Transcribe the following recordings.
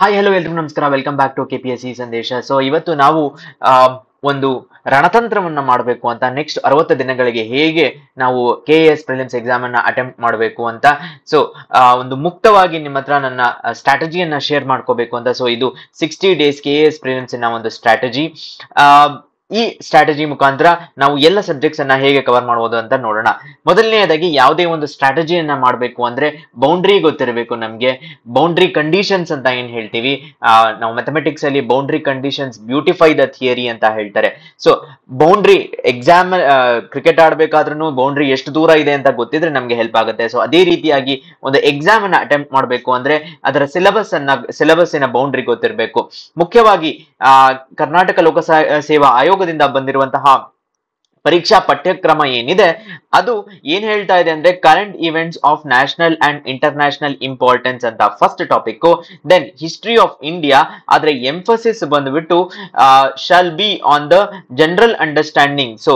hi hello ಎಲ್ರಿಗೂ ನಮಸ್ಕಾರ welcome back to K P S C Sandesha so ಇವತ್ತು ನಾವು ಒಂದು ರಣತಂತ್ರವನ್ನು ಮಾಡಬೇಕು ಅಂತ ನೆಕ್ಸ್ಟ್ ಅರವತ್ತು ದಿನಗಳಿಗೆ ಹೇಗೆ ನಾವು K A S prelims exam ಅನ್ನ ಅಟೆಂಪ್ಟ್ ಮಾಡಬೇಕು ಅಂತ ಸೊ ಒಂದು ಮುಕ್ತವಾಗಿ ನಿಮ್ಮ ಹತ್ರ ನನ್ನ ಸ್ಟ್ರಾಟಜಿಯನ್ನ ಶೇರ್ ಮಾಡ್ಕೋಬೇಕು ಅಂತ ಸೊ ಇದು sixty days K A S prelims ಒಂದು ಸ್ಟ್ರಾಟಜಿ ಈ ಸ್ಟ್ರಾಟಜಿ ಮುಖಾಂತರ ನಾವು ಎಲ್ಲ ಸಬ್ಜೆಕ್ಟ್ಸ್ ಅನ್ನ ಹೇಗೆ ಕವರ್ ಮಾಡಬಹುದು ಅಂತ ನೋಡೋಣ ಮೊದಲನೆಯದಾಗಿ ಯಾವುದೇ ಒಂದು ಸ್ಟ್ರಾಟಜಿಯನ್ನ ಮಾಡಬೇಕು ಅಂದ್ರೆ ಬೌಂಡ್ರಿ ಗೊತ್ತಿರಬೇಕು ನಮಗೆ ಬೌಂಡ್ರಿ ಕಂಡೀಷನ್ಸ್ ಅಂತ ಏನ್ ಹೇಳ್ತೀವಿ ನಾವು ಮೆಥಮೆಟಿಕ್ಸ್ ಅಲ್ಲಿ boundary conditions beautify the theory ಅಂತ ಹೇಳ್ತಾರೆ ಸೊ ಬೌಂಡ್ರಿ ಎಕ್ಸಾಮ್ ಕ್ರಿಕೆಟ್ ಆಡ್ಬೇಕಾದ್ರೂ ಬೌಂಡ್ರಿ ಎಷ್ಟು ದೂರ ಇದೆ ಅಂತ ಗೊತ್ತಿದ್ರೆ ನಮಗೆ ಹೆಲ್ಪ್ ಆಗುತ್ತೆ ಸೊ ಅದೇ ರೀತಿಯಾಗಿ ಒಂದು ಎಕ್ಸಾಮ್ ಅನ್ನ ಅಟೆಂಪ್ಟ್ ಮಾಡಬೇಕು ಅಂದ್ರೆ ಅದರ ಸಿಲೆಬಸ್ ಅನ್ನ ಸಿಲೆಬಸ್ಸಿನ ಬೌಂಡ್ರಿ ಗೊತ್ತಿರಬೇಕು ಮುಖ್ಯವಾಗಿ ಕರ್ನಾಟಕ ಸೇವಾ ಆಯೋಗ ಆಯೋಗದಿಂದ ಬಂದಿರುವಂತಹ ಪರೀಕ್ಷಾ ಪಠ್ಯಕ್ರಮ ಏನಿದೆ ಅದು ಏನ್ ಹೇಳ್ತಾ ಇದೆ ಅಂದ್ರೆ current events of national and international importance ಅಂತ first topic then history of India ಆದ್ರೆ ಎಂಫಸಿಸ್ ಬಂದ್ಬಿಟ್ಟು shall be on the general understanding so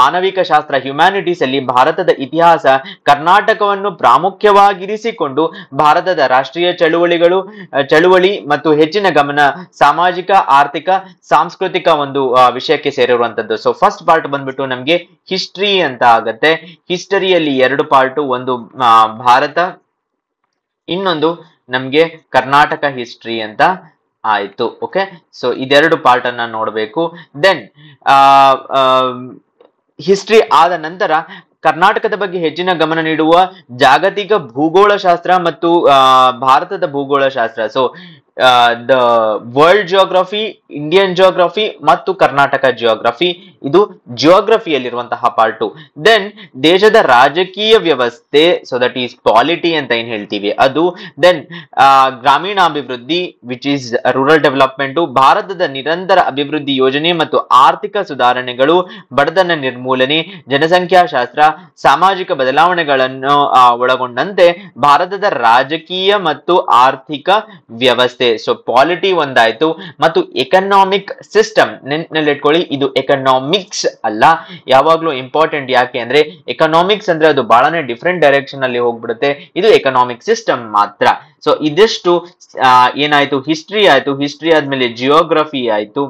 ಮಾನವಿಕ ಶಾಸ್ತ್ರ ಹ್ಯುಮ್ಯಾನಿಟೀಸ್ ಅಲ್ಲಿ ಭಾರತದ ಇತಿಹಾಸ ಕರ್ನಾಟಕವನ್ನು ಪ್ರಾಮುಖ್ಯವಾಗಿರಿಸಿಕೊಂಡು ಭಾರತದ ರಾಷ್ಟ್ರೀಯ ಚಳುವಳಿಗಳು ಚಳುವಳಿ ಮತ್ತು ಹೆಚ್ಚಿನ ಗಮನ ಸಾಮಾಜಿಕ ಆರ್ಥಿಕ ಸಾಂಸ್ಕೃತಿಕ ಒಂದು ವಿಷಯಕ್ಕೆ ಸೇರಿರುವಂತದ್ದು ಸೊ ಫಸ್ಟ್ ಪಾರ್ಟ್ ಬಂದ್ಬಿಟ್ಟು ನಮ್ಗೆ ಹಿಸ್ಟ್ರಿ ಅಂತ ಆಗತ್ತೆ ಹಿಸ್ಟರಿಯಲ್ಲಿ ಎರಡು ಪಾರ್ಟು ಒಂದು ಭಾರತ ಇನ್ನೊಂದು ನಮ್ಗೆ ಕರ್ನಾಟಕ ಹಿಸ್ಟ್ರಿ ಅಂತ ಆಯ್ತು ಓಕೆ ಸೊ ಇದೆರಡು ಪಾರ್ಟ್ ಅನ್ನ ನೋಡ್ಬೇಕು ದೆನ್ ಹಿಸ್ಟ್ರಿ ಆದ ನಂತರ ಕರ್ನಾಟಕದ ಬಗ್ಗೆ ಹೆಚ್ಚಿನ ಗಮನ ನೀಡುವ ಜಾಗತಿಕ ಭೂಗೋಳಶಾಸ್ತ್ರ ಮತ್ತು ಭಾರತದ ಭೂಗೋಳಶಾಸ್ತ್ರ so the world geography Indian geography ಮತ್ತು ಕರ್ನಾಟಕ ಜಿಯೋಗ್ರಫಿ ಇದು ಜಿಯೋಗ್ರಫಿಯಲ್ಲಿರುವಂತಹ ಪಾರ್ಟು ದೆನ್ ದೇಶದ ರಾಜಕೀಯ ವ್ಯವಸ್ಥೆ ಸೊ ದಟ್ ಈಸ್ ಪಾಲಿಟಿ ಅಂತ ಏನ್ ಹೇಳ್ತೀವಿ ಅದು ದೆನ್ ಗ್ರಾಮೀಣಾಭಿವೃದ್ಧಿ ವಿಚ್ ಈಸ್ ರೂರಲ್ ಡೆವಲಪ್ಮೆಂಟ್ ಭಾರತದ ನಿರಂತರ ಅಭಿವೃದ್ಧಿ ಯೋಜನೆ ಮತ್ತು ಆರ್ಥಿಕ ಸುಧಾರಣೆಗಳು ಬಡತನ ನಿರ್ಮೂಲನೆ ಜನಸಂಖ್ಯಾಶಾಸ್ತ್ರ ಸಾಮಾಜಿಕ ಬದಲಾವಣೆಗಳನ್ನು ಒಳಗೊಂಡಂತೆ ಭಾರತದ ರಾಜಕೀಯ ಮತ್ತು ಆರ್ಥಿಕ ವ್ಯವಸ್ಥೆ ಸೊ ಪಾಲಿಟಿ ಒಂದಾಯ್ತು ಮತ್ತು ಎಕನಾಮಿಕ್ ಸಿಸ್ಟಮ್ ಇಟ್ಕೊಳ್ಳಿ ಇದು ಎಕನಾಮಿಕ್ ಎಕನಾಮಿಕ್ಸ್ ಅಲ್ಲ ಯಾವಾಗ್ಲೂ ಇಂಪಾರ್ಟೆಂಟ್ ಯಾಕೆ ಅಂದ್ರೆ ಎಕನಾಮಿಕ್ಸ್ ಅಂದ್ರೆ ಅದು ಬಹಳನೇ ಡಿಫ್ರೆಂಟ್ ಡೈರೆಕ್ಷನ್ ಅಲ್ಲಿ ಹೋಗ್ಬಿಡುತ್ತೆ ಇದು ಎಕನಾಮಿಕ್ ಸಿಸ್ಟಮ್ ಮಾತ್ರ ಸೊ ಇದಿಷ್ಟು ಏನಾಯ್ತು ಹಿಸ್ಟ್ರಿ ಆಯ್ತು ಹಿಸ್ಟ್ರಿ ಆದ್ಮೇಲೆ ಜಿಯೋಗ್ರಫಿ ಆಯ್ತು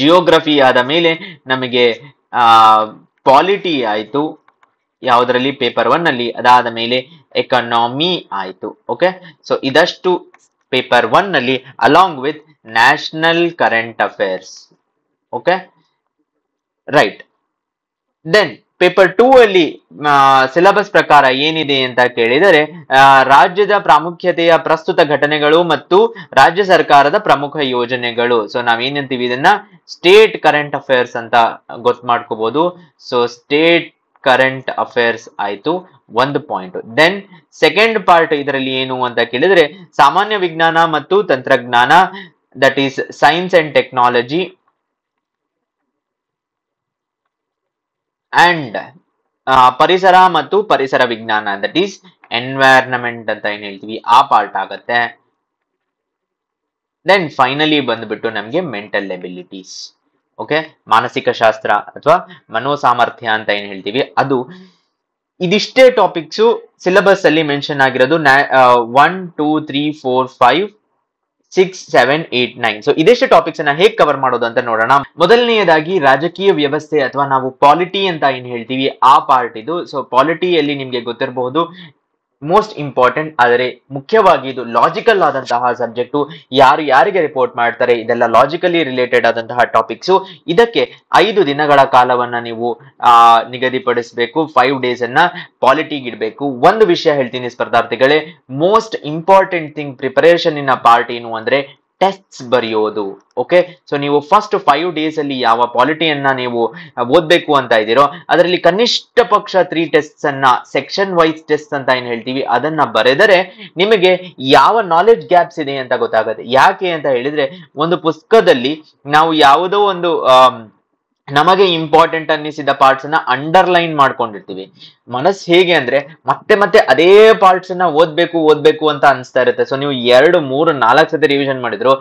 ಜಿಯೋಗ್ರಫಿ ಆದ ಮೇಲೆ ನಮಗೆ ಆ ಪಾಲಿಟಿ ಆಯ್ತು ಯಾವುದರಲ್ಲಿ ಪೇಪರ್ ಒನ್ ಅಲ್ಲಿ ಅದಾದ ಮೇಲೆ ಎಕನಾಮಿ ಆಯ್ತು ಓಕೆ ಸೊ ಇದಷ್ಟು ಪೇಪರ್ ಒನ್ ಅಲ್ಲಿ along with national current affairs okay right then paper two ಅಲ್ಲಿ ಸಿಲೆಬಸ್ ಪ್ರಕಾರ ಏನಿದೆ ಅಂತ ಕೇಳಿದರೆ ರಾಜ್ಯದ ಪ್ರಾಮುಖ್ಯತೆಯ ಪ್ರಸ್ತುತ ಘಟನೆಗಳು ಮತ್ತು ರಾಜ್ಯ ಸರ್ಕಾರದ ಪ್ರಮುಖ ಯೋಜನೆಗಳು ಸೊ ನಾವೇನಂತೀವಿ ಇದನ್ನ ಸ್ಟೇಟ್ ಕರೆಂಟ್ ಅಫೇರ್ಸ್ ಅಂತ ಗೊತ್ತು ಮಾಡ್ಕೋಬಹುದು ಸೊ ಸ್ಟೇಟ್ ಕರೆಂಟ್ ಅಫೇರ್ಸ್ ಆಯ್ತು ಒಂದು ಪಾಯಿಂಟ್ ದೆನ್ ಸೆಕೆಂಡ್ ಪಾರ್ಟ್ ಇದರಲ್ಲಿ ಏನು ಅಂತ ಕೇಳಿದ್ರೆ ಸಾಮಾನ್ಯ ವಿಜ್ಞಾನ ಮತ್ತು ತಂತ್ರಜ್ಞಾನ that is science and technology and ಪರಿಸರ ಮತ್ತು ಪರಿಸರ ವಿಜ್ಞಾನ ದಟ್ ಈಸ್ ಎನ್ವೈರ್ನಮೆಂಟ್ ಅಂತ ಏನ್ ಹೇಳ್ತೀವಿ ಆ ಪಾರ್ಟ್ ಆಗತ್ತೆ ದೆನ್ ಫೈನಲಿ ಬಂದ್ಬಿಟ್ಟು ನಮ್ಗೆ ಮೆಂಟಲ್ ಎಬಿಲಿಟೀಸ್ ಓಕೆ ಮಾನಸಿಕ ಶಾಸ್ತ್ರ ಅಥವಾ ಮನೋಸಾಮರ್ಥ್ಯ ಅಂತ ಏನ್ ಹೇಳ್ತೀವಿ ಅದು ಇದಿಷ್ಟೇ ಟಾಪಿಕ್ಸು ಸಿಲೆಬಸ್ ಅಲ್ಲಿ ಮೆನ್ಷನ್ ಆಗಿರೋದು one two three four five six seven eight nine so ಇದಿಷ್ಟು ಟಾಪಿಕ್ಸ್ ಅನ್ನ ಹೇಗೆ ಕವರ್ ಮಾಡೋದು ಅಂತ ನೋಡೋಣ ಮೊದಲನೆಯದಾಗಿ ರಾಜಕೀಯ ವ್ಯವಸ್ಥೆ ಅಥವಾ ನಾವು ಪಾಲಿಟಿ ಅಂತ ಏನ್ ಹೇಳ್ತೀವಿ ಆ ಪಾರ್ಟಿದು ಇದು ಸೊ ಪಾಲಿಟಿಯಲ್ಲಿ ನಿಮ್ಗೆ ಗೊತ್ತಿರಬಹುದು ಮೋಸ್ಟ್ ಇಂಪಾರ್ಟೆಂಟ್ ಆದರೆ ಮುಖ್ಯವಾಗಿ ಇದು ಲಾಜಿಕಲ್ ಆದಂತಹ ಸಬ್ಜೆಕ್ಟು ಯಾರು ಯಾರಿಗೆ ರಿಪೋರ್ಟ್ ಮಾಡ್ತಾರೆ ಇದೆಲ್ಲ ಲಾಜಿಕಲಿ ರಿಲೇಟೆಡ್ ಆದಂತಹ ಟಾಪಿಕ್ಸು ಇದಕ್ಕೆ ಐದು ದಿನಗಳ ಕಾಲವನ್ನ ನೀವು ನಿಗದಿಪಡಿಸಬೇಕು ಫೈವ್ ಡೇಸ್ ಅನ್ನ ಪಾಲಿಟಿಗೆ ಇಡಬೇಕು ಒಂದು ವಿಷಯ ಹೇಳ್ತೀನಿ ಸ್ಪರ್ಧಾರ್ಥಿಗಳೇ most important thing preparation in a part ಏನು ಅಂದ್ರೆ ಟೆಸ್ಟ್ಸ್ ಬರೆಯೋದು ಓಕೆ ಸೊ ನೀವು ಫಸ್ಟ್ ಫೈವ್ ಡೇಸ್ ಅಲ್ಲಿ ಯಾವ ಪಾಲಿಟಿಯನ್ನ ನೀವು ಓದಬೇಕು ಅಂತ ಇದ್ದೀರೋ ಅದರಲ್ಲಿ ಕನಿಷ್ಠ ಪಕ್ಷ ತ್ರೀ ಟೆಸ್ಟ್ಸ್ ಅನ್ನ ಸೆಕ್ಷನ್ ವೈಸ್ ಟೆಸ್ಟ್ ಅಂತ ಏನ್ ಹೇಳ್ತೀವಿ ಅದನ್ನ ಬರೆದರೆ ನಿಮಗೆ ಯಾವ ನಾಲೆಡ್ಜ್ ಗ್ಯಾಪ್ಸ್ ಇದೆ ಅಂತ ಗೊತ್ತಾಗುತ್ತೆ ಯಾಕೆ ಅಂತ ಹೇಳಿದ್ರೆ ಒಂದು ಪುಸ್ತಕದಲ್ಲಿ ನಾವು ಯಾವುದೋ ಒಂದು ನಮಗೆ ಇಂಪಾರ್ಟೆಂಟ್ ಅನ್ನಿಸಿದ ಪಾರ್ಟ್ಸ್ ಅನ್ನ ಅಂಡರ್ಲೈನ್ ಮಾಡ್ಕೊಂಡಿರ್ತೀವಿ ಮನಸ್ಸು ಹೇಗೆ ಅಂದ್ರೆ ಮತ್ತೆ ಮತ್ತೆ ಅದೇ ಪಾರ್ಟ್ಸ್ ನ ಓದ್ಬೇಕು ಓದ್ಬೇಕು ಅಂತ ಅನಿಸ್ತಾ ಇರುತ್ತೆ ಸೊ ನೀವು ಎರಡು ಮೂರು ನಾಲ್ಕು ಸತಿ ರಿವಿಷನ್ ಮಾಡಿದ್ರು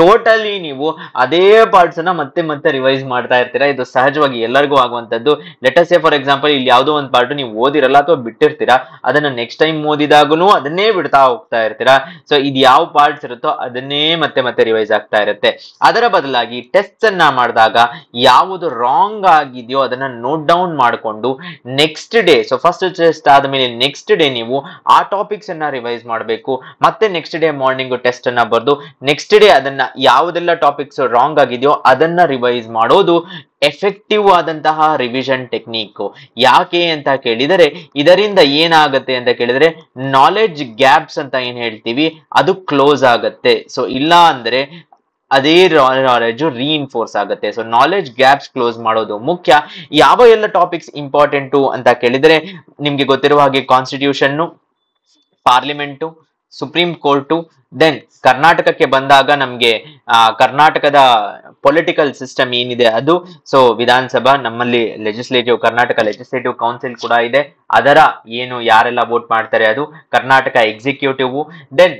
ಟೋಟಲಿ ನೀವು ಅದೇ ಪಾರ್ಟ್ಸ್ ಅನ್ನ ಮತ್ತೆ ಮತ್ತೆ ರಿವೈಸ್ ಮಾಡ್ತಾ ಇರ್ತೀರಾ ಇದು ಸಹಜವಾಗಿ ಎಲ್ಲರಿಗೂ ಆಗುವಂತದ್ದು ಲೆಟಸ್ ಎ ಫಾರ್ ಎಕ್ಸಾಂಪಲ್ ಇಲ್ಲಿ ಯಾವುದೋ ಒಂದು ಪಾರ್ಟ್ ನೀವು ಓದಿರಲ್ಲ ಅಥವಾ ಬಿಟ್ಟಿರ್ತೀರಾ ಅದನ್ನ ನೆಕ್ಸ್ಟ್ ಟೈಮ್ ಓದಿದಾಗೂ ಅದನ್ನೇ ಬಿಡ್ತಾ ಹೋಗ್ತಾ ಇರ್ತೀರಾ ಸೊ ಇದು ಯಾವ ಪಾರ್ಟ್ಸ್ ಇರುತ್ತೋ ಅದನ್ನೇ ಮತ್ತೆ ಮತ್ತೆ ರಿವೈಸ್ ಆಗ್ತಾ ಇರುತ್ತೆ ಅದರ ಬದಲಾಗಿ ಟೆಸ್ಟ್ ಅನ್ನ ಮಾಡಿದಾಗ ಯಾವುದು ರಾಂಗ್ ಆಗಿದೆಯೋ ಅದನ್ನ ನೋಟ್ ಡೌನ್ ಮಾಡಿಕೊಂಡು next day so first test ಆದಮೇಲೆ ನೆಕ್ಸ್ಟ್ ಡೇ ನೀವು ಆ ಟಾಪಿಕ್ಸ್ ಅನ್ನ ರಿವೈಸ್ ಮಾಡಬೇಕು ಮತ್ತೆ ನೆಕ್ಸ್ಟ್ ಡೇ ಮಾರ್ನಿಂಗ್ ಟೆಸ್ಟ್ ಅನ್ನ ಬರೆದು ನೆಕ್ಸ್ಟ್ ಡೇ ಅದನ್ನ ಯಾವುದೆಲ್ಲ ಟಾಪಿಕ್ಸ್ ರಾಂಗ್ ಆಗಿದೆಯೋ ಅದನ್ನ ರಿವೈಸ್ ಮಾಡೋದು ಎಫೆಕ್ಟಿವ್ ಆದಂತಹ ರಿವಿಷನ್ ಟೆಕ್ನಿಕ್ ಯಾಕೆ ಅಂತ ಕೇಳಿದರೆ ಇದರಿಂದ ಏನಾಗುತ್ತೆ ಅಂತ ಕೇಳಿದರೆ ನಾಲೆಡ್ಜ್ ಗ್ಯಾಪ್ಸ್ ಅಂತ ಏನ್ ಹೇಳ್ತೀವಿ ಅದು ಕ್ಲೋಸ್ ಆಗುತ್ತೆ ಸೊ ಇಲ್ಲ ಅಂದ್ರೆ ಅದೇ ನಾಲೆಡ್ಜು ರೀಇನ್ಫೋರ್ಸ್ ಆಗುತ್ತೆ ಸೊ ನಾಲೆಜ್ ಗ್ಯಾಪ್ಸ್ ಕ್ಲೋಸ್ ಮಾಡೋದು ಮುಖ್ಯ ಯಾವ ಎಲ್ಲ ಟಾಪಿಕ್ಸ್ ಇಂಪಾರ್ಟೆಂಟು ಅಂತ ಕೇಳಿದರೆ ನಿಮಗೆ ಗೊತ್ತಿರುವ ಹಾಗೆ constitution parliament supreme court then ಕರ್ನಾಟಕಕ್ಕೆ ಬಂದಾಗ ನಮಗೆ ಕರ್ನಾಟಕದ ಪೊಲಿಟಿಕಲ್ ಸಿಸ್ಟಮ್ ಏನಿದೆ ಅದು ಸೊ ವಿಧಾನಸಭಾ ನಮ್ಮಲ್ಲಿ ಲೆಜಿಸ್ಲೇಟಿವ್ ಕರ್ನಾಟಕ ಲೆಜಿಸ್ಲೇಟಿವ್ ಕೌನ್ಸಿಲ್ ಕೂಡ ಇದೆ ಅದರ ಏನು ಯಾರೆಲ್ಲ ವೋಟ್ ಮಾಡ್ತಾರೆ ಅದು Karnataka executive then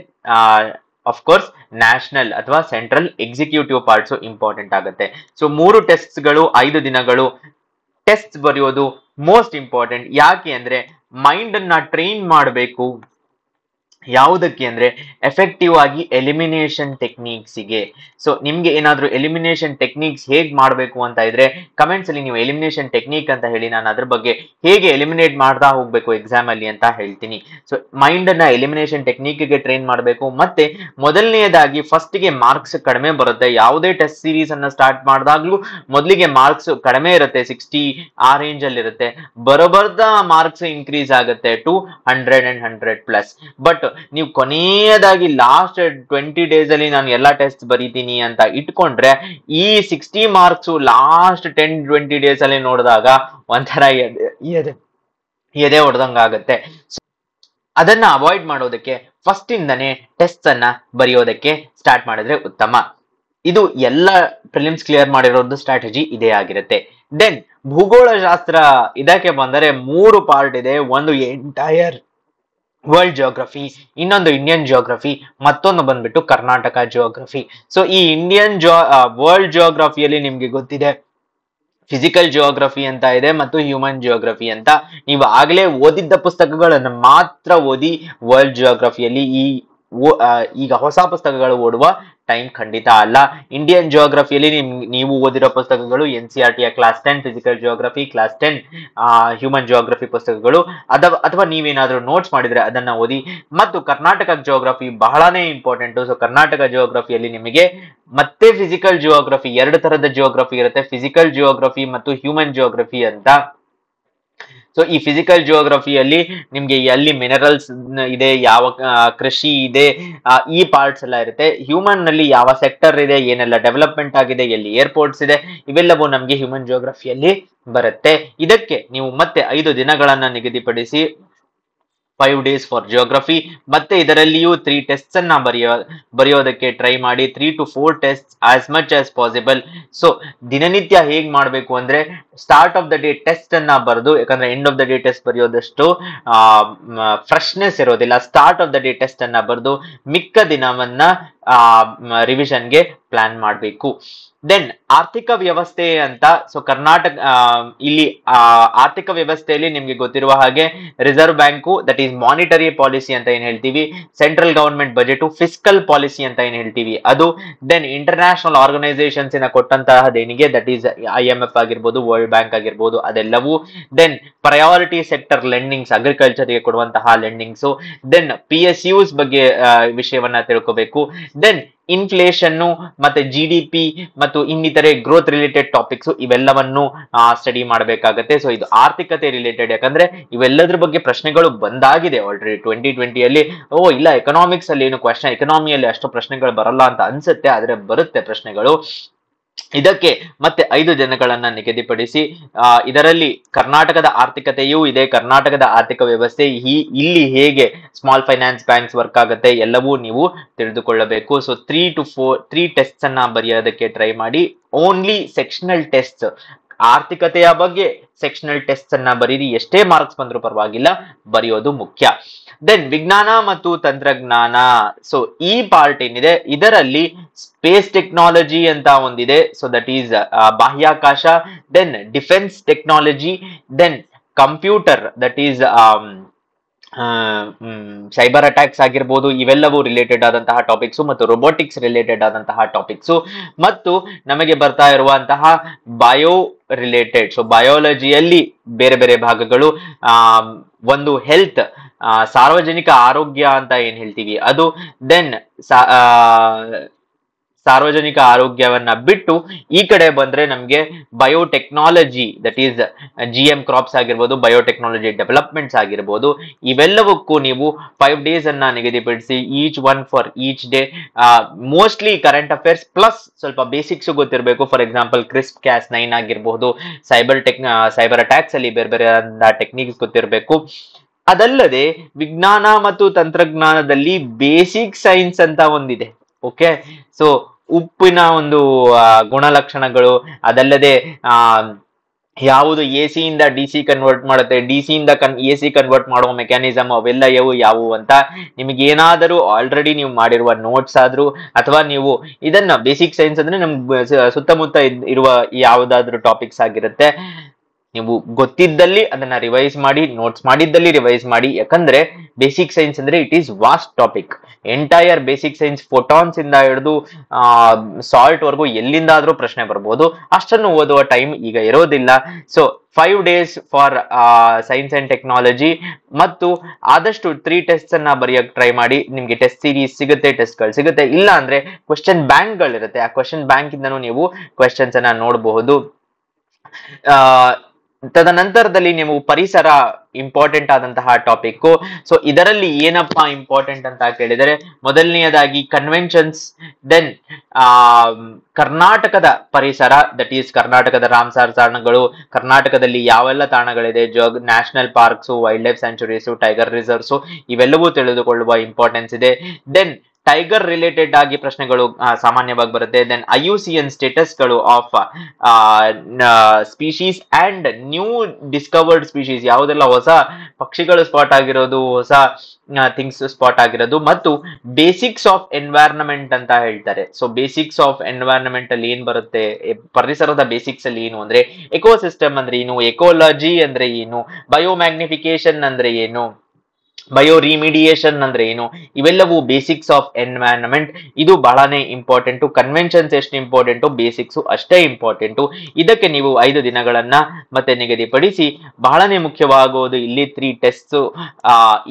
of course national ಅಥವಾ ಸೆಂಟ್ರಲ್ ಎಕ್ಸಿಕ್ಯೂಟಿವ್ ಪಾರ್ಟ್ಸ್ ಇಂಪಾರ್ಟೆಂಟ್ ಆಗುತ್ತೆ ಸೊ ಮೂರು ಟೆಸ್ಟ್ಗಳು ಐದು ದಿನಗಳು ಟೆಸ್ಟ್ ಬರೆಯೋದು ಮೋಸ್ಟ್ ಇಂಪಾರ್ಟೆಂಟ್ ಯಾಕೆ ಅಂದ್ರೆ ಮೈಂಡ್ ಅನ್ನ ಟ್ರೈನ್ ಮಾಡಬೇಕು ಯಾವುದಕ್ಕೆ ಅಂದರೆ ಎಫೆಕ್ಟಿವ್ ಆಗಿ ಎಲಿಮಿನೇಷನ್ ಟೆಕ್ನಿಕ್ಸಿಗೆ ಸೊ ನಿಮಗೆ ಏನಾದರೂ ಎಲಿಮಿನೇಷನ್ ಟೆಕ್ನಿಕ್ಸ್ ಹೇಗೆ ಮಾಡಬೇಕು ಅಂತ ಇದ್ರೆ ಕಮೆಂಟ್ಸಲ್ಲಿ ನೀವು ಎಲಿಮಿನೇಷನ್ ಟೆಕ್ನಿಕ್ ಅಂತ ಹೇಳಿ ನಾನು ಅದ್ರ ಬಗ್ಗೆ ಹೇಗೆ ಎಲಿಮಿನೇಟ್ ಮಾಡ್ತಾ ಹೋಗಬೇಕು ಎಕ್ಸಾಮಲ್ಲಿ ಅಂತ ಹೇಳ್ತೀನಿ ಸೊ ಮೈಂಡನ್ನು ಎಲಿಮಿನೇಷನ್ ಟೆಕ್ನಿಕ್ಗೆ ಟ್ರೈನ್ ಮಾಡಬೇಕು ಮತ್ತೆ ಮೊದಲನೆಯದಾಗಿ ಫಸ್ಟಿಗೆ ಮಾರ್ಕ್ಸ್ ಕಡಿಮೆ ಬರುತ್ತೆ ಯಾವುದೇ ಟೆಸ್ಟ್ ಸೀರೀಸನ್ನು ಸ್ಟಾರ್ಟ್ ಮಾಡಿದಾಗಲೂ ಮೊದಲಿಗೆ ಮಾರ್ಕ್ಸ್ ಕಡಿಮೆ ಇರುತ್ತೆ ಸಿಕ್ಸ್ಟಿ ಆ ರೇಂಜಲ್ಲಿರುತ್ತೆ ಬರೋಬರ್ದ ಮಾರ್ಕ್ಸ್ ಇನ್ಕ್ರೀಸ್ ಆಗುತ್ತೆ to hundred and hundred plus but ನೀವು ಕೊನೆಯದಾಗಿ ಲಾಸ್ಟ್ ಟ್ವೆಂಟಿ ಡೇಸ್ ಅಲ್ಲಿ ನಾನು ಎಲ್ಲಾ ಟೆಸ್ಟ್ ಬರೀತೀನಿ ಅಂತ ಇಟ್ಕೊಂಡ್ರೆ ಈ sixty marks last ten twenty days ಅಲ್ಲಿ ನೋಡಿದಾಗ ಒಂಥರ ಎದೆ ಎದೆ ಹೊಡೆದಂಗಾಗತ್ತೆ ಅದನ್ನ ಅವಾಯ್ಡ್ ಮಾಡೋದಕ್ಕೆ ಫಸ್ಟ್ ಇಂದನೇ ಟೆಸ್ಟ್ ಅನ್ನ ಬರೆಯೋದಕ್ಕೆ ಸ್ಟಾರ್ಟ್ ಮಾಡಿದ್ರೆ ಉತ್ತಮ ಇದು ಎಲ್ಲ ಪ್ರಿಲಿಮ್ಸ್ ಕ್ಲಿಯರ್ ಮಾಡಿರೋದು ಸ್ಟ್ರಾಟಜಿ ಇದೇ ಆಗಿರುತ್ತೆ ದೆನ್ ಭೂಗೋಳ ಶಾಸ್ತ್ರ ಇದಕ್ಕೆ ಬಂದರೆ ಮೂರು ಪಾರ್ಟ್ ಇದೆ ಒಂದು ಎಂಟೈರ್ ವರ್ಲ್ಡ್ ಜಿಯೋಗ್ರಫಿ ಇನ್ನೊಂದು ಇಂಡಿಯನ್ ಜಿಯೋಗ್ರಫಿ ಮತ್ತೊಂದು ಬಂದ್ಬಿಟ್ಟು ಕರ್ನಾಟಕ ಜಿಯೋಗ್ರಫಿ ಸೊ ಈ ಇಂಡಿಯನ್ ವರ್ಲ್ಡ್ ಜಿಯೋಗ್ರಫಿಯಲ್ಲಿ ನಿಮ್ಗೆ ಗೊತ್ತಿದೆ ಫಿಸಿಕಲ್ ಜಿಯೋಗ್ರಫಿ ಅಂತ ಇದೆ ಮತ್ತು ಹ್ಯೂಮನ್ ಜಿಯೋಗ್ರಫಿ ಅಂತ ನೀವು ಆಗಲೇ ಓದಿದ್ದ ಪುಸ್ತಕಗಳನ್ನು ಮಾತ್ರ ಓದಿ ವರ್ಲ್ಡ್ ಜಿಯೋಗ್ರಫಿಯಲ್ಲಿ ಈ ಈಗ ಹೊಸ ಪುಸ್ತಕಗಳು ಓಡುವ ಟೈಮ್ ಖಂಡಿತ ಅಲ್ಲ ಇಂಡಿಯನ್ ಜಿಯೋಗ್ರಫಿಯಲ್ಲಿ ನಿಮ್ ನೀವು ಓದಿರೋ ಪುಸ್ತಕಗಳು ಎನ್ ಸಿ ಆರ್ ಟಿಯ class ten physical geography class ten human geography ಪುಸ್ತಕಗಳು ಅದ ಅಥವಾ ನೀವೇನಾದರೂ ನೋಟ್ಸ್ ಮಾಡಿದ್ರೆ ಅದನ್ನ ಓದಿ ಮತ್ತು ಕರ್ನಾಟಕ ಜಿಯೋಗ್ರಫಿ ಬಹಳನೇ ಇಂಪಾರ್ಟೆಂಟು ಸೊ ಕರ್ನಾಟಕ ಜಿಯೋಗ್ರಫಿಯಲ್ಲಿ ನಿಮಗೆ ಮತ್ತೆ ಫಿಸಿಕಲ್ ಜಿಯೋಗ್ರಫಿ ಎರಡು ತರದ ಜಿಯೋಗ್ರಫಿ ಇರುತ್ತೆ ಫಿಸಿಕಲ್ ಜಿಯೋಗ್ರಫಿ ಮತ್ತು ಹ್ಯೂಮನ್ ಜಿಯೋಗ್ರಫಿ ಅಂತ ಸೊ ಈ ಫಿಸಿಕಲ್ ಜಿಯೋಗ್ರಫಿಯಲ್ಲಿ ನಿಮ್ಗೆ ಎಲ್ಲಿ ಮಿನರಲ್ಸ್ ಇದೆ ಯಾವ ಕೃಷಿ ಇದೆ ಈ ಪಾರ್ಟ್ಸ್ ಎಲ್ಲ ಇರುತ್ತೆ ಹ್ಯೂಮನ್ ನಲ್ಲಿ ಯಾವ ಸೆಕ್ಟರ್ ಇದೆ ಏನೆಲ್ಲ ಡೆವಲಪ್ಮೆಂಟ್ ಆಗಿದೆ ಎಲ್ಲಿ ಏರ್ಪೋರ್ಟ್ಸ್ ಇದೆ ಇವೆಲ್ಲವೂ ನಮ್ಗೆ ಹ್ಯೂಮನ್ ಜಿಯೋಗ್ರಫಿಯಲ್ಲಿ ಬರುತ್ತೆ ಇದಕ್ಕೆ ನೀವು ಮತ್ತೆ ಐದು ದಿನಗಳನ್ನ ನಿಗದಿಪಡಿಸಿ ಫೈವ್ ಡೇಸ್ ಫಾರ್ ಜಿಯೋಗ್ರಫಿ ಮತ್ತೆ ಇದರಲ್ಲಿಯೂ ತ್ರೀ ಟೆಸ್ಟ್ ಅನ್ನ ಬರೆಯೋ ಬರೆಯೋದಕ್ಕೆ ಟ್ರೈ ಮಾಡಿ three to four test as much as possible so ದಿನನಿತ್ಯ ಹೇಗ್ ಮಾಡಬೇಕು ಅಂದ್ರೆ start of the day test ಅನ್ನ ಬರೆದು ಯಾಕಂದ್ರೆ end of the day test ಬರೆಯೋದಷ್ಟು ಫ್ರೆಶ್ನೆಸ್ ಇರೋದಿಲ್ಲ start of the day test ಅನ್ನ ಬರೆದು ಮಿಕ್ಕ ದಿನವನ್ನ ರಿವಿಷನ್ಗೆ ಪ್ಲಾನ್ ಮಾಡಬೇಕು ದೆನ್ ಆರ್ಥಿಕ ವ್ಯವಸ್ಥೆ ಅಂತ ಸೊ ಕರ್ನಾಟಕ ಇಲ್ಲಿ ಆರ್ಥಿಕ ವ್ಯವಸ್ಥೆಯಲ್ಲಿ ನಿಮ್ಗೆ ಗೊತ್ತಿರುವ ಹಾಗೆ reserve bank that is monetary policy ಅಂತ ಏನ್ ಹೇಳ್ತೀವಿ central government budget fiscal policy ಅಂತ ಏನ್ ಹೇಳ್ತೀವಿ ಅದು ದೆನ್ ಇಂಟರ್ನ್ಯಾಷನಲ್ ಆರ್ಗನೈಸೇಷನ್ಸ್ ನ ದೇಣಿಗೆ that is I M F ಆಗಿರ್ಬೋದು ವರ್ಲ್ಡ್ ಬ್ಯಾಂಕ್ ಆಗಿರ್ಬೋದು ಅದೆಲ್ಲವೂ then priority sector lendings agriculture ಗೆ ಕೊಡುವಂತಹ lendings then P S Us ಬಗ್ಗೆ ವಿಷಯವನ್ನ ತಿಳ್ಕೋಬೇಕು ದೆನ್ ಇನ್ಫ್ಲೇಷನ್ನು ಮತ್ತೆ ಜಿ ಡಿ ಪಿ ಮತ್ತು ಇನ್ನಿತರೆ ಗ್ರೋತ್ ರಿಲೇಟೆಡ್ ಟಾಪಿಕ್ಸ್ ಇವೆಲ್ಲವನ್ನು ಸ್ಟಡಿ ಮಾಡಬೇಕಾಗತ್ತೆ ಸೊ ಇದು ಆರ್ಥಿಕತೆ ರಿಲೇಟೆಡ್ ಯಾಕಂದ್ರೆ ಇವೆಲ್ಲದ್ರ ಬಗ್ಗೆ ಪ್ರಶ್ನೆಗಳು ಬಂದಾಗಿದೆ ಆಲ್ರೆಡಿ ಟ್ವೆಂಟಿ ಟ್ವೆಂಟಿಯಲ್ಲಿ ಓ ಇಲ್ಲ ಎಕನಾಮಿಕ್ಸ್ ಅಲ್ಲಿ ಏನು ಕ್ವಶನ್ ಎಕನಾಮಿಯಲ್ಲಿ ಅಷ್ಟು ಪ್ರಶ್ನೆಗಳು ಬರಲ್ಲ ಅಂತ ಅನ್ಸುತ್ತೆ ಆದರೆ ಬರುತ್ತೆ ಪ್ರಶ್ನೆಗಳು ಇದಕ್ಕೆ ಮತ್ತೆ ಐದು ಜನಗಳನ್ನ ನಿಗದಿಪಡಿಸಿ ಆ ಇದರಲ್ಲಿ ಕರ್ನಾಟಕದ ಆರ್ಥಿಕತೆಯೂ ಇದೆ ಕರ್ನಾಟಕದ ಆರ್ಥಿಕ ವ್ಯವಸ್ಥೆ ಈ ಇಲ್ಲಿ ಹೇಗೆ ಸ್ಮಾಲ್ ಫೈನಾನ್ಸ್ ಬ್ಯಾಂಕ್ಸ್ ವರ್ಕ್ ಆಗುತ್ತೆ ಎಲ್ಲವೂ ನೀವು ತಿಳಿದುಕೊಳ್ಳಬೇಕು so three to four three test ಅನ್ನ ಬರೆಯೋದಕ್ಕೆ ಟ್ರೈ ಮಾಡಿ ಓನ್ಲಿ ಸೆಕ್ಷನಲ್ ಟೆಸ್ಟ್ ಆರ್ಥಿಕತೆಯ ಬಗ್ಗೆ ಸೆಕ್ಷನಲ್ ಟೆಸ್ಟ್ ಅನ್ನ ಬರೀರಿ ಎಷ್ಟೇ ಮಾರ್ಕ್ಸ್ ಬಂದರೂ ಪರವಾಗಿಲ್ಲ ಬರೆಯೋದು ಮುಖ್ಯ ದೆನ್ ವಿಜ್ಞಾನ ಮತ್ತು ತಂತ್ರಜ್ಞಾನ ಸೊ ಈ ಪಾರ್ಟ್ ಏನಿದೆ ಇದರಲ್ಲಿ ಸ್ಪೇಸ್ ಟೆಕ್ನಾಲಜಿ ಅಂತ ಒಂದಿದೆ ಸೊ ದಟ್ ಈಸ್ ಬಾಹ್ಯಾಕಾಶ then defence technology then computer that is cyber attacks ಆಗಿರ್ಬೋದು ಇವೆಲ್ಲವೂ ರಿಲೇಟೆಡ್ ಆದಂತಹ ಟಾಪಿಕ್ಸು ಮತ್ತು ರೊಬೋಟಿಕ್ಸ್ ರಿಲೇಟೆಡ್ ಆದಂತಹ ಟಾಪಿಕ್ಸು ಮತ್ತು ನಮಗೆ ಬರ್ತಾ ಇರುವಂತಹ ಬಯೋ ರಿಲೇಟೆಡ್ ಸೊ ಬಯೋಲಜಿಯಲ್ಲಿ ಬೇರೆ ಬೇರೆ ಭಾಗಗಳು ಆ ಒಂದು ಹೆಲ್ತ್ ಸಾರ್ವಜನಿಕ ಆರೋಗ್ಯ ಅಂತ ಏನ್ ಹೇಳ್ತೀವಿ ಅದು ದೆನ್ ಸಾರ್ವಜನಿಕ ಆರೋಗ್ಯವನ್ನ ಬಿಟ್ಟು ಈ ಕಡೆ ಬಂದ್ರೆ ನಮ್ಗೆ biotechnology that is G M crops ಆಗಿರ್ಬೋದು ಬಯೋಟೆಕ್ನಾಲಜಿ ಡೆವಲಪ್ಮೆಂಟ್ಸ್ ಆಗಿರ್ಬೋದು ಇವೆಲ್ಲವಕ್ಕೂ ನೀವು ಫೈವ್ ಡೇಸ್ ಅನ್ನ ನಿಗದಿಪಡಿಸಿ each one for each day mostly current affairs plus ಸ್ವಲ್ಪ ಬೇಸಿಕ್ಸ್ ಗೊತ್ತಿರಬೇಕು for example CRISPR Cas nine ಆಗಿರ್ಬಹುದು ಸೈಬರ್ ಟೆಕ್ ಸೈಬರ್ ಅಟ್ಯಾಕ್ಸ್ ಅಲ್ಲಿ ಬೇರೆ ಬೇರೆ ಟೆಕ್ನಿಕ್ಸ್ ಗೊತ್ತಿರಬೇಕು ಅದಲ್ಲದೆ ವಿಜ್ಞಾನ ಮತ್ತು ತಂತ್ರಜ್ಞಾನದಲ್ಲಿ ಬೇಸಿಕ್ ಸೈನ್ಸ್ ಅಂತ ಒಂದಿದೆ ಓಕೆ ಸೊ ಉಪ್ಪಿನ ಒಂದು ಗುಣಲಕ್ಷಣಗಳು ಅದಲ್ಲದೆ ಯಾವುದು ಎ ಸಿಯಿಂದ ಡಿ ಸಿ ಕನ್ವರ್ಟ್ ಮಾಡುತ್ತೆ ಡಿ ಸಿಯಿಂದ ಕನ್ ಎ ಸಿ ಕನ್ವರ್ಟ್ ಮಾಡುವ ಮೆಕ್ಯಾನಿಸಮ್ ಅವೆಲ್ಲ ಯಾವು ಯಾವುವು ಅಂತ ನಿಮಗೆ ಏನಾದರೂ ಆಲ್ರೆಡಿ ನೀವು ಮಾಡಿರುವ ನೋಟ್ಸ್ ಆದರೂ ಅಥವಾ ನೀವು ಇದನ್ನ ಬೇಸಿಕ್ ಸೈನ್ಸ್ ಅಂದ್ರೆ ನಮ್ಗೆ ಸುತ್ತಮುತ್ತ ಇರುವ ಯಾವುದಾದ್ರೂ ಟಾಪಿಕ್ಸ್ ಆಗಿರುತ್ತೆ ನೀವು ಗೊತ್ತಿದ್ದಲ್ಲಿ ಅದನ್ನ ರಿವೈಸ್ ಮಾಡಿ ನೋಟ್ಸ್ ಮಾಡಿದ್ದಲ್ಲಿ ರಿವೈಸ್ ಮಾಡಿ ಯಾಕಂದ್ರೆ ಬೇಸಿಕ್ ಸೈನ್ಸ್ ಅಂದ್ರೆ it is vast topic entire basic science photons ಇಂದ ಹಿಡಿದು ಸಾಲ್ಟ್ ವರ್ಗು ಎಲ್ಲಿಂದಾದ್ರೂ ಪ್ರಶ್ನೆ ಬರ್ಬೋದು ಅಷ್ಟನ್ನು ಓದುವ ಟೈಮ್ ಈಗ ಇರೋದಿಲ್ಲ so five days for science and technology ಮತ್ತು ಆದಷ್ಟು ತ್ರೀ ಟೆಸ್ಟ್ ಅನ್ನ ಬರೆಯಕ್ಕೆ ಟ್ರೈ ಮಾಡಿ ನಿಮ್ಗೆ ಟೆಸ್ಟ್ ಸೀರೀಸ್ ಸಿಗುತ್ತೆ ಟೆಸ್ಟ್ಗಳು ಸಿಗುತ್ತೆ ಇಲ್ಲ ಅಂದ್ರೆ ಕ್ವಶನ್ ಬ್ಯಾಂಕ್ಗಳಿರುತ್ತೆ ಆ ಕ್ವಶನ್ ಬ್ಯಾಂಕ್ ಇಂದನೂ ನೀವು ಕ್ವಶನ್ಸ್ ಅನ್ನ ನೋಡಬಹುದು ತದನಂತರದಲ್ಲಿ ನೀವು ಪರಿಸರ ಇಂಪಾರ್ಟೆಂಟ್ ಆದಂತಹ ಟಾಪಿಕ್ ಸೊ ಇದರಲ್ಲಿ ಏನಪ್ಪಾ ಇಂಪಾರ್ಟೆಂಟ್ ಅಂತ ಕೇಳಿದರೆ ಮೊದಲನೆಯದಾಗಿ ಕನ್ವೆನ್ಷನ್ಸ್ ದೆನ್ ಆ ಕರ್ನಾಟಕದ ಪರಿಸರ ದಟ್ ಈಸ್ ಕರ್ನಾಟಕದ ರಾಮ್ಸಾರ್ ತಾಣಗಳು ಕರ್ನಾಟಕದಲ್ಲಿ ಯಾವೆಲ್ಲ ತಾಣಗಳಿದೆ Jog national parks wildlife sanctuaries tiger reserves ಇವೆಲ್ಲವೂ ತಿಳಿದುಕೊಳ್ಳುವ ಇಂಪಾರ್ಟೆನ್ಸ್ ಇದೆ ದೆನ್ ಟೈಗರ್ ರಿಲೇಟೆಡ್ ಆಗಿ ಪ್ರಶ್ನೆಗಳು ಸಾಮಾನ್ಯವಾಗಿ ಬರುತ್ತೆ then I U C N status ಗಳು of species and new discovered species ಯಾವುದೆಲ್ಲ ಹೊಸ ಪಕ್ಷಿಗಳು ಸ್ಪಾಟ್ ಆಗಿರೋದು ಹೊಸ ಥಿಂಗ್ಸ್ ಸ್ಪಾಟ್ ಆಗಿರೋದು ಮತ್ತು ಬೇಸಿಕ್ಸ್ ಆಫ್ ಎನ್ವೈರನ್ಮೆಂಟ್ ಅಂತ ಹೇಳ್ತಾರೆ ಸೊ ಬೇಸಿಕ್ಸ್ ಆಫ್ ಎನ್ವೈರನ್ಮೆಂಟ್ ಅಲ್ಲಿ ಏನ್ ಬರುತ್ತೆ ಪರಿಸರದ ಬೇಸಿಕ್ಸ್ ಅಲ್ಲಿ ಏನು ಅಂದ್ರೆ ಎಕೋಸಿಸ್ಟಮ್ ಅಂದ್ರೆ ಏನು ಎಕೋಲಜಿ ಅಂದ್ರೆ ಏನು ಬಯೋಮ್ಯಾಗ್ನಿಫಿಕೇಶನ್ ಅಂದ್ರೆ ಏನು ಬಯೋ ರಿಮಿಡಿಯೇಷನ್ ಅಂದ್ರೆ ಏನು ಇವೆಲ್ಲವೂ ಬೇಸಿಕ್ಸ್ ಆಫ್ ಎನ್ವೈರನ್ಮೆಂಟ್ ಇದು ಬಹಳನೇ ಇಂಪಾರ್ಟೆಂಟು ಕನ್ವೆನ್ಷನ್ಸ್ ಎಷ್ಟು ಇಂಪಾರ್ಟೆಂಟು ಬೇಸಿಕ್ಸು ಅಷ್ಟೇ ಇಂಪಾರ್ಟೆಂಟು ಇದಕ್ಕೆ ನೀವು ಐದು ದಿನಗಳನ್ನ ಮತ್ತೆ ನಿಗದಿಪಡಿಸಿ ಬಹಳನೇ ಮುಖ್ಯವಾಗುವುದು ಇಲ್ಲಿ ತ್ರೀ ಟೆಸ್ಟ್ಸು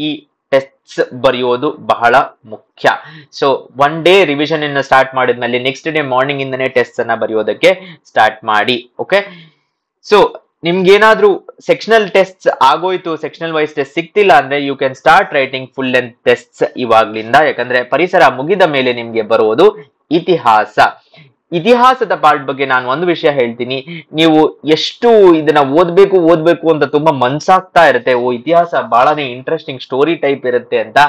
ಈ ಟೆಸ್ಟ್ಸ್ ಬರೆಯೋದು ಬಹಳ ಮುಖ್ಯ ಸೊ ಒನ್ ಡೇ ರಿವಿಷನ್ ಅನ್ನು ಸ್ಟಾರ್ಟ್ ಮಾಡಿದ್ಮೇಲೆ ನೆಕ್ಸ್ಟ್ ಡೇ ಮಾರ್ನಿಂಗ್ ಇಂದನೇ ಟೆಸ್ಟ್ ಅನ್ನ ಬರೆಯೋದಕ್ಕೆ ಸ್ಟಾರ್ಟ್ ಮಾಡಿ ಓಕೆ ಸೊ ನಿಮ್ಗೆ ಏನಾದ್ರೂ ಸೆಕ್ಷನಲ್ ಟೆಸ್ಟ್ ಆಗೋಯ್ತು ಸೆಕ್ಷನಲ್ ವೈಸ್ ಟೆಸ್ಟ್ ಸಿಕ್ತಿಲ್ಲ ಅಂದ್ರೆ you can start writing full length test ಇವಾಗ್ಲಿಂದ ಯಾಕಂದ್ರೆ ಪರಿಸರ ಮುಗಿದ ಮೇಲೆ ನಿಮ್ಗೆ ಬರುವುದು ಇತಿಹಾಸ ಇತಿಹಾಸದ ಪಾರ್ಟ್ ಬಗ್ಗೆ ನಾನು ಒಂದು ವಿಷಯ ಹೇಳ್ತೀನಿ ನೀವು ಎಷ್ಟು ಇದನ್ನ ಓದ್ಬೇಕು ಓದ್ಬೇಕು ಅಂತ ತುಂಬಾ ಮನ್ಸಾಗ್ತಾ ಇರುತ್ತೆ ಓ ಇತಿಹಾಸ ಬಹಳನೇ ಇಂಟ್ರೆಸ್ಟಿಂಗ್ ಸ್ಟೋರಿ ಟೈಪ್ ಇರುತ್ತೆ ಅಂತ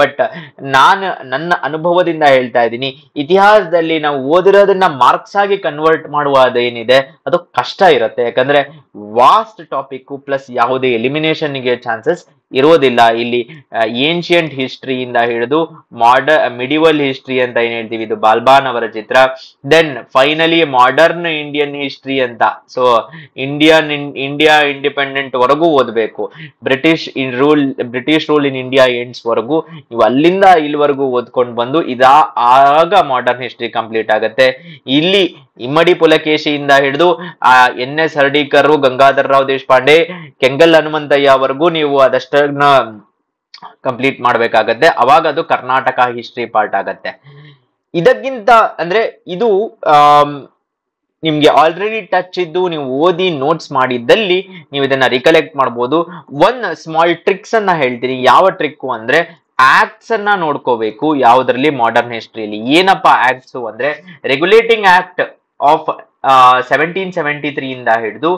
ಬಟ್ ನಾನು ನನ್ನ ಅನುಭವದಿಂದ ಹೇಳ್ತಾ ಇದ್ದೀನಿ ಇತಿಹಾಸದಲ್ಲಿ ನಾವು ಓದಿರೋದನ್ನ ಮಾರ್ಕ್ಸ್ ಆಗಿ ಕನ್ವರ್ಟ್ ಮಾಡುವ ಅದೇನಿದೆ ಅದು ಕಷ್ಟ ಇರುತ್ತೆ ಯಾಕಂದ್ರೆ ವಾಸ್ಟ್ ಟಾಪಿಕ್ ಪ್ಲಸ್ ಯಾವುದೇ ಎಲಿಮಿನೇಷನ್ಗೆ ಚಾನ್ಸಸ್ ಇರೋದಿಲ್ಲ ಇಲ್ಲಿ ಏನ್ಷಿಯಂಟ್ ಹಿಸ್ಟ್ರಿಯಿಂದ ಹಿಡಿದು ಮಾಡ ಮಿಡಿವಲ್ ಹಿಸ್ಟ್ರಿ ಅಂತ ಏನ್ ಹೇಳ್ತೀವಿ ಇದು ಬಾಲ್ಬಾನ್ ಅವರ ಚಿತ್ರ then finally modern Indian history ಅಂತ so Indian in India independent ವರೆಗೂ ಓದ್ಬೇಕು British in rule British rule in India ends ವರೆಗೂ ನೀವು ಅಲ್ಲಿಂದ ಇಲ್ಲಿವರೆಗೂ ಓದ್ಕೊಂಡು ಬಂದು ಇದಾ ಆಗ ಮಾಡರ್ನ್ ಹಿಸ್ಟ್ರಿ ಕಂಪ್ಲೀಟ್ ಆಗುತ್ತೆ ಇಲ್ಲಿ ಇಮ್ಮಡಿ ಪುಲಕೇಶಿಯಿಂದ ಹಿಡಿದು ಆ ಎನ್ ಎಸ್ ಹರ್ಡೀಕರ್ ಗಂಗಾಧರ್ ರಾವ್ ದೇಶಪಾಂಡೆ ಕೆಂಗಲ್ ಹನುಮಂತಯ್ಯವರೆಗೂ ನೀವು ಅದಷ್ಟನ್ನ ಕಂಪ್ಲೀಟ್ ಮಾಡ್ಬೇಕಾಗತ್ತೆ ಅವಾಗ ಅದು ಕರ್ನಾಟಕ ಹಿಸ್ಟ್ರಿ ಪಾರ್ಟ್ ಆಗತ್ತೆ ಇದಕ್ಕಿಂತ ಅಂದ್ರೆ ಇದು ನಿಮ್ಗೆ ಆಲ್ರೆಡಿ ಟಚ್ ಇದ್ದು ನೀವು ಓದಿ ನೋಟ್ಸ್ ಮಾಡಿದ್ದಲ್ಲಿ ನೀವು ಇದನ್ನ ರಿಕಲೆಕ್ಟ್ ಮಾಡ್ಬೋದು ಒನ್ ಸ್ಮಾಲ್ ಟ್ರಿಕ್ಸ್ ಅನ್ನ ಹೇಳ್ತೀನಿ ಯಾವ ಟ್ರಿಕ್ಕು ಅಂದ್ರೆ ಆಕ್ಟ್ಸ್ ಅನ್ನ ನೋಡ್ಕೋಬೇಕು ಯಾವ್ದ್ರಲ್ಲಿ ಮಾಡರ್ನ್ ಹಿಸ್ಟ್ರಿಯಲ್ಲಿ ಏನಪ್ಪಾ ಆಕ್ಟ್ಸ್ ಅಂದ್ರೆ regulating act of seventeen seventy three ಇಂದ ಹಿಡಿದು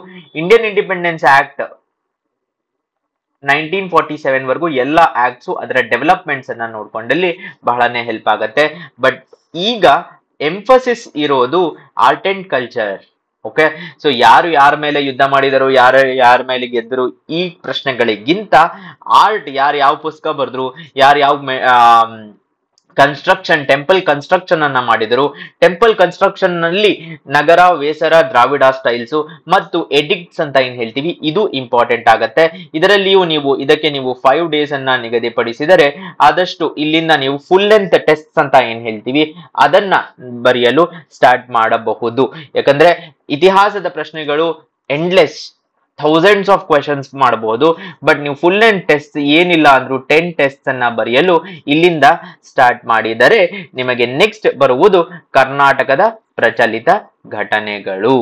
Indian independence act nineteen forty seven ವರೆಗೂ ಎಲ್ಲ ಆಕ್ಟ್ಸ್ ಅದರ ಡೆವಲಪ್ಮೆಂಟ್ಸ್ ಅನ್ನ ನೋಡ್ಕೊಂಡಲ್ಲಿ ಬಹಳನೇ ಹೆಲ್ಪ್ ಆಗುತ್ತೆ ಬಟ್ ಈಗ ಎಂಫಸಿಸ್ ಇರೋದು art and culture okay so ಯಾರು ಯಾರ ಮೇಲೆ ಯುದ್ಧ ಮಾಡಿದರು ಯಾರು ಯಾರ ಮೇಲೆ ಗೆದ್ದರು ಈ ಪ್ರಶ್ನೆಗಳಿಗಿಂತ ಆರ್ಟ್ ಯಾರು ಯಾವ ಪುಸ್ತಕ ಬರೆದ್ರು ಯಾರು ಯಾವ ಕನ್ಸ್ಟ್ರಕ್ಷನ್ ಟೆಂಪಲ್ ಕನ್ಸ್ಟ್ರಕ್ಷನ್ ಅನ್ನ ಮಾಡಿದರು ಟೆಂಪಲ್ ಕನ್ಸ್ಟ್ರಕ್ಷನ್ ನಲ್ಲಿ ನಗರ ವೇಸರ ದ್ರಾವಿಡ ಸ್ಟೈಲ್ಸ್ ಮತ್ತು ಎಡಿಕ್ಟ್ಸ್ ಅಂತ ಏನ್ ಹೇಳ್ತೀವಿ ಇದು ಇಂಪಾರ್ಟೆಂಟ್ ಆಗತ್ತೆ ಇದರಲ್ಲಿಯೂ ನೀವು ಇದಕ್ಕೆ ನೀವು ಫೈವ್ ಡೇಸ್ ಅನ್ನ ನಿಗದಿಪಡಿಸಿದರೆ ಆದಷ್ಟು ಇಲ್ಲಿಂದ ನೀವು ಫುಲ್ ಲೆಂತ್ ಟೆಸ್ಟ್ ಅಂತ ಏನ್ ಹೇಳ್ತೀವಿ ಅದನ್ನ ಬರೆಯಲು ಸ್ಟಾರ್ಟ್ ಮಾಡಬಹುದು ಯಾಕಂದ್ರೆ ಇತಿಹಾಸದ ಪ್ರಶ್ನೆಗಳು ಎಂಡ್ಲೆಸ್ ಥೌಸಂಡ್ಸ್ ಆಫ್ ಕ್ವೆಶನ್ಸ್ ಮಾಡಬಹುದು ಬಟ್ ನೀವು ಫುಲ್ ಅಂಡ್ ಟೆಸ್ಟ್ ಏನಿಲ್ಲ ಅಂದ್ರು ಟೆನ್ ಟೆಸ್ಟ್ ಅನ್ನ ಬರೆಯಲು ಇಲ್ಲಿಂದ ಸ್ಟಾರ್ಟ್ ಮಾಡಿದರೆ ನಿಮಗೆ ನೆಕ್ಸ್ಟ್ ಬರುವುದು ಕರ್ನಾಟಕದ ಪ್ರಚಲಿತ ಘಟನೆಗಳು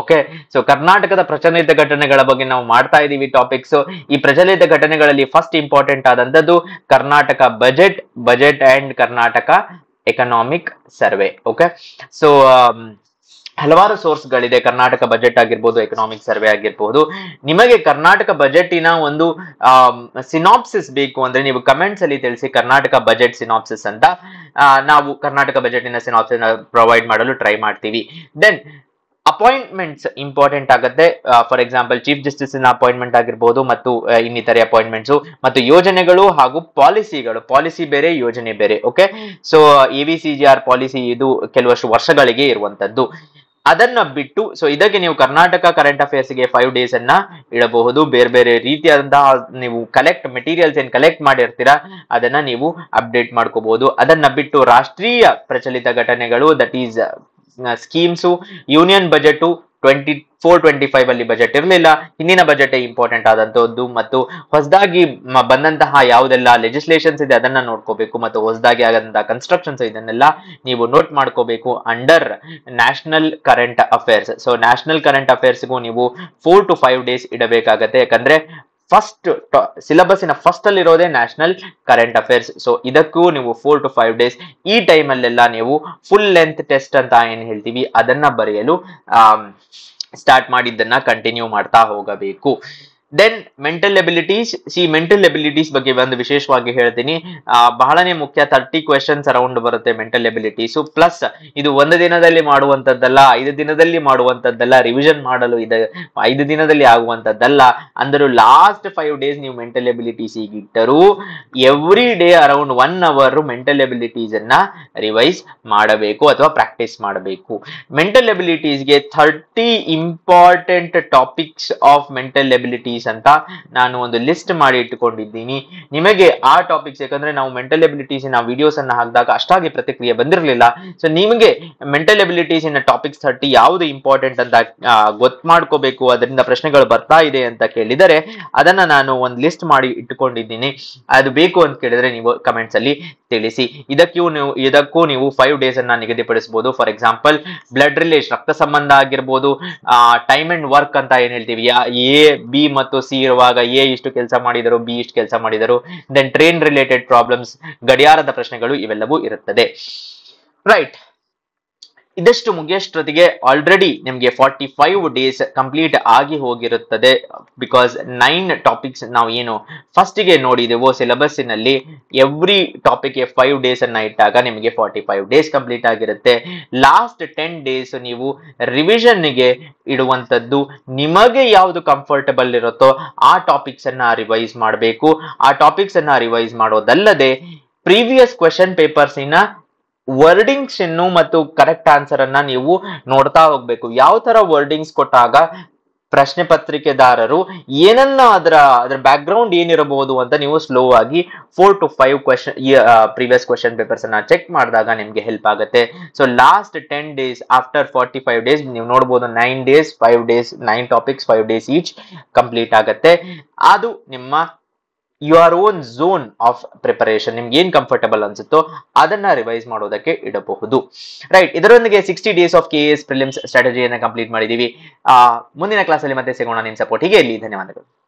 ಓಕೆ ಸೊ ಕರ್ನಾಟಕದ ಪ್ರಚಲಿತ ಘಟನೆಗಳ ಬಗ್ಗೆ ನಾವು ಮಾಡ್ತಾ ಇದ್ದೀವಿ ಟಾಪಿಕ್ಸ್ ಈ ಪ್ರಚಲಿತ ಘಟನೆಗಳಲ್ಲಿ ಫಸ್ಟ್ ಇಂಪಾರ್ಟೆಂಟ್ ಆದಂಥದ್ದು Karnataka budget budget and Karnataka economic survey okay so ಹಲವಾರು ಸೋರ್ಸ್ ಗಳಿದೆ ಕರ್ನಾಟಕ ಬಜೆಟ್ ಆಗಿರ್ಬೋದು ಎಕನಾಮಿಕ್ ಸರ್ವೆ ಆಗಿರ್ಬೋದು ನಿಮಗೆ ಕರ್ನಾಟಕ ಬಜೆಟಿನ ಒಂದು ಸಿನಾಪ್ಸಿಸ್ ಬೇಕು ಅಂದ್ರೆ ನೀವು ಕಮೆಂಟ್ಸ್ ಅಲ್ಲಿ ತಿಳಿಸಿ ಕರ್ನಾಟಕ ಬಜೆಟ್ ಸಿನಾಪ್ಸಿಸ್ ಅಂತ ನಾವು ಕರ್ನಾಟಕ ಬಜೆಟಿನ ಸಿನಾಪ್ಸಿಸ್ ಪ್ರೊವೈಡ್ ಮಾಡಲು ಟ್ರೈ ಮಾಡ್ತೀವಿ ದೆನ್ ಅಪಾಯಿಂಟ್ಮೆಂಟ್ಸ್ ಇಂಪಾರ್ಟೆಂಟ್ ಆಗುತ್ತೆ ಫಾರ್ ಎಕ್ಸಾಂಪಲ್ ಚೀಫ್ ಜಸ್ಟಿಸ್ನ ಅಪಾಯಿಂಟ್ಮೆಂಟ್ ಆಗಿರ್ಬೋದು ಮತ್ತು ಇನ್ನಿತರೆ ಅಪಾಯಿಂಟ್ಮೆಂಟ್ಸು ಮತ್ತು ಯೋಜನೆಗಳು ಹಾಗೂ ಪಾಲಿಸಿಗಳು ಪಾಲಿಸಿ ಬೇರೆ ಯೋಜನೆ ಬೇರೆ okay so A V C G R policy ಇದು ಕೆಲವಷ್ಟು ವರ್ಷಗಳಿಗೆ ಇರುವಂತದ್ದು ಅದನ್ನ ಬಿಟ್ಟು ಸೊ ಇದಕ್ಕೆ ನೀವು ಕರ್ನಾಟಕ ಕರೆಂಟ್ ಅಫೇರ್ಸ್ ಗೆ ಫೈವ್ ಡೇಸ್ ಅನ್ನ ಇಡಬಹುದು ಬೇರೆ ಬೇರೆ ರೀತಿಯಾದಂತಹ ನೀವು ಕಲೆಕ್ಟ್ ಮೆಟೀರಿಯಲ್ಸ್ ಏನ್ ಕಲೆಕ್ಟ್ ಮಾಡಿರ್ತೀರಾ ಅದನ್ನ ನೀವು ಅಪ್ಡೇಟ್ ಮಾಡ್ಕೋಬಹುದು ಅದನ್ನ ಬಿಟ್ಟು ರಾಷ್ಟ್ರೀಯ ಪ್ರಚಲಿತ ಘಟನೆಗಳು that is schemes union budget twenty four twenty five ಅಲ್ಲಿ ಬಜೆಟ್ ಇರಲಿಲ್ಲ ಹಿಂದಿನ ಬಜೆಟ್ ಇಂಪಾರ್ಟೆಂಟ್ ಆದಂತದ್ದು ಮತ್ತು ಹೊಸದಾಗಿ ಬಂದಂತಹ ಯಾವುದೆಲ್ಲ ಲೆಜಿಸ್ಲೇಷನ್ಸ್ ಇದೆ ಅದನ್ನ ನೋಡ್ಕೋಬೇಕು ಮತ್ತು ಹೊಸದಾಗಿ ಆಗದಂತಹ ಕನ್ಸ್ಟ್ರಕ್ಷನ್ಸ್ ಇದನ್ನೆಲ್ಲ ನೀವು ನೋಟ್ ಮಾಡ್ಕೋಬೇಕು under national current affairs so national current ಅಫೇರ್ಸ್ಗೂ ನೀವು ಫೋರ್ ಟು ಫೈವ್ ಡೇಸ್ ಇಡಬೇಕಾಗತ್ತೆ ಯಾಕಂದ್ರೆ ಫಸ್ಟ್ ಸಿಲಬಸ್ಸಿನ ಫಸ್ಟ್ ಅಲ್ಲಿ ಇರೋದೇ ನ್ಯಾಷನಲ್ ಕರೆಂಟ್ ಅಫೇರ್ಸ್ ಸೊ ಇದಕ್ಕೂ ನೀವು ಫೋರ್ ಟು ಫೈವ್ ಡೇಸ್ ಈ ಟೈಮಲ್ಲೆಲ್ಲ ನೀವು ಫುಲ್ ಲೆಂತ್ ಟೆಸ್ಟ್ ಅಂತ ಏನ್ ಹೇಳ್ತೀವಿ ಅದನ್ನ ಬರೆಯಲು ಸ್ಟಾರ್ಟ್ ಮಾಡಿದ್ದನ್ನ ಕಂಟಿನ್ಯೂ ಮಾಡ್ತಾ ಹೋಗಬೇಕು then mental abilities C mental abilities ಬಗ್ಗೆ ಒಂದು ವಿಶೇಷವಾಗಿ ಹೇಳ್ತೀನಿ ಬಹಳನೇ ಮುಖ್ಯ ತರ್ಟಿ ಕ್ವೆಶನ್ಸ್ ಅರೌಂಡ್ ಬರುತ್ತೆ ಮೆಂಟಲ್ ಎಬಿಲಿಟೀಸು ಪ್ಲಸ್ ಇದು ಒಂದು ದಿನದಲ್ಲಿ ಮಾಡುವಂತದ್ದಲ್ಲ ಐದು ದಿನದಲ್ಲಿ ಮಾಡುವಂತದ್ದಲ್ಲ ರಿವಿಷನ್ ಮಾಡಲು ಇದು ಐದು ದಿನದಲ್ಲಿ ಆಗುವಂತದ್ದಲ್ಲ ಅಂದರೂ ಲಾಸ್ಟ್ ಫೈವ್ ಡೇಸ್ ನೀವು ಮೆಂಟಲ್ ಎಬಿಲಿಟೀಸ್ ಇಟ್ಟರು every day around one hour mental abilities ಅನ್ನ ರಿವೈಸ್ ಮಾಡಬೇಕು ಅಥವಾ ಪ್ರಾಕ್ಟೀಸ್ ಮಾಡಬೇಕು ಮೆಂಟಲ್ ಎಬಿಲಿಟೀಸ್ಗೆ thirty important topics of mental abilities topics ಅಂತ ನಾನು ಒಂದು ಲಿಸ್ಟ್ ಮಾಡಿ ಇಟ್ಟುಕೊಂಡಿದ್ದೀನಿ ನಿಮಗೆ ಆ ಟಾಪಿಕ್ಸ್ ಯಾಕಂದ್ರೆ ನಾವು ಮೆಂಟಲ್ ಎಬಿಲಿಟೀಸ್ ಇನ್ ವಿಡಿಯೋಸ್ ಅನ್ನ ಹಾಕಿದಾಗ ಅಷ್ಟಾಗಿ ಪ್ರತಿಕ್ರಿಯೆ ಬಂದಿರಲಿಲ್ಲ ಸೊ ನಿಮಗೆ mental abilities in topics thirty ಯಾವುದು ಇಂಪಾರ್ಟೆಂಟ್ ಅಂತ ಗೊತ್ತ ಮಾಡ್ಕೋಬೇಕು ಅದರಿಂದ ಪ್ರಶ್ನೆಗಳು ಬರ್ತಾ ಇದೆ ಅಂತ ಕೇಳಿದರೆ ಅದನ್ನ ನಾನು ಒಂದು ಲಿಸ್ಟ್ ಮಾಡಿ ಇಟ್ಟುಕೊಂಡಿದ್ದೀನಿ ಅದು ಬೇಕು ಅಂತ ಕೇಳಿದ್ರೆ ನೀವು ಕಮೆಂಟ್ಸ್ ಅಲ್ಲಿ ತಿಳಿಸಿ ಇದಕ್ಕೂ ನೀವು ಇದಕ್ಕೂ ನೀವು ಫೈವ್ ಡೇಸ್ ಅನ್ನ ನಿಗದಿಪಡಿಸಬಹುದು ಫಾರ್ ಎಕ್ಸಾಂಪಲ್ ಬ್ಲಡ್ ರಿಲೇಶ್ ರಕ್ತ ಸಂಬಂಧ ಆಗಿರ್ಬೋದು ಟೈಮ್ ಅಂಡ್ ವರ್ಕ್ ಅಂತ ಏನ್ ಹೇಳ್ತೀವಿ ಎ ಬಿ ಮತ್ತು ಮತ್ತು ಸಿ ಇರುವಾಗ ಎ ಇಷ್ಟು ಕೆಲಸ ಮಾಡಿದರು ಬಿ ಇಷ್ಟು ಕೆಲಸ ಮಾಡಿದರು ದೆನ್ ಟ್ರೈನ್ ರಿಲೇಟೆಡ್ ಪ್ರಾಬ್ಲಮ್ಸ್ ಗಡಿಯಾರದ ಪ್ರಶ್ನೆಗಳು ಇವೆಲ್ಲವೂ ಇರುತ್ತದೆ ರೈಟ್ ಇದಷ್ಟು ಮುಗಿಯಷ್ಟೊತ್ತಿಗೆ ಆಲ್ರೆಡಿ ನಿಮಗೆ ಫಾರ್ಟಿ ಫೈವ್ ಡೇಸ್ ಕಂಪ್ಲೀಟ್ ಆಗಿ ಹೋಗಿರುತ್ತದೆ ಬಿಕಾಸ್ ನೈನ್ ಟಾಪಿಕ್ಸ್ ನಾವು ಏನು ಫಸ್ಟಿಗೆ ನೋಡಿದೆವು ಸಿಲೆಬಸ್ಸಿನಲ್ಲಿ ಎವ್ರಿ ಟಾಪಿಕ್ಗೆ ಫೈವ್ ಡೇಸ್ ಅನ್ನ ಇಟ್ಟಾಗ ನಿಮಗೆ ಫಾರ್ಟಿ ಫೈವ್ ಡೇಸ್ ಕಂಪ್ಲೀಟ್ ಆಗಿರುತ್ತೆ ಲಾಸ್ಟ್ ಟೆನ್ ಡೇಸ್ ನೀವು ರಿವಿಷನ್ಗೆ ಇಡುವಂಥದ್ದು ನಿಮಗೆ ಯಾವುದು ಕಂಫರ್ಟಬಲ್ ಇರುತ್ತೋ ಆ ಟಾಪಿಕ್ಸ್ ಅನ್ನ ರಿವೈಸ್ ಮಾಡಬೇಕು ಆ ಟಾಪಿಕ್ಸ್ ಅನ್ನ ರಿವೈಸ್ ಮಾಡೋದಲ್ಲದೆ ಪ್ರೀವಿಯಸ್ ಕ್ವೆಶನ್ ಪೇಪರ್ಸಿನ ವರ್ಡಿಂಗ್ಸ್ ಇನ್ನು ಮತ್ತು ಕರೆಕ್ಟ್ ಆನ್ಸರ್ ಅನ್ನ ನೀವು ನೋಡ್ತಾ ಹೋಗ್ಬೇಕು ಯಾವ ತರ ವರ್ಡಿಂಗ್ಸ್ ಕೊಟ್ಟಾಗ ಪ್ರಶ್ನೆ ಪತ್ರಿಕೆದಾರರು ಏನನ್ನ ಅದರ ಅದರ ಬ್ಯಾಕ್ ಗ್ರೌಂಡ್ ಏನಿರಬಹುದು ಅಂತ ನೀವು ಸ್ಲೋ ಆಗಿ four to five question previous question papers ಅನ್ನ ಚೆಕ್ ಮಾಡಿದಾಗ ನಿಮ್ಗೆ ಹೆಲ್ಪ್ ಆಗುತ್ತೆ so last ten days after forty five days ನೀವು ನೋಡಬಹುದು nine days five days nine topics five days each complete ಆಗುತ್ತೆ ಅದು ನಿಮ್ಮ your own zone of preparation ನಿಮ್ಗೆ ಏನ್ ಕಂಫರ್ಟಬಲ್ ಅನ್ಸುತ್ತೋ ಅದನ್ನ ರಿವೈಸ್ ಮಾಡೋದಕ್ಕೆ ಇಡಬಹುದು ರೈಟ್ ಇದರೊಂದಿಗೆ sixty days of K S prelims ಸ್ಟ್ರಾಟಜಿಯನ್ನು ಕಂಪ್ಲೀಟ್ ಮಾಡಿದೀವಿ ಮುಂದಿನ ಕ್ಲಾಸಲ್ಲಿ ಮತ್ತೆ ಸಿಗೋಣ ನಿಮ್ಮ ಹೀಗೆ ಇಲ್ಲಿ ಧನ್ಯವಾದಗಳು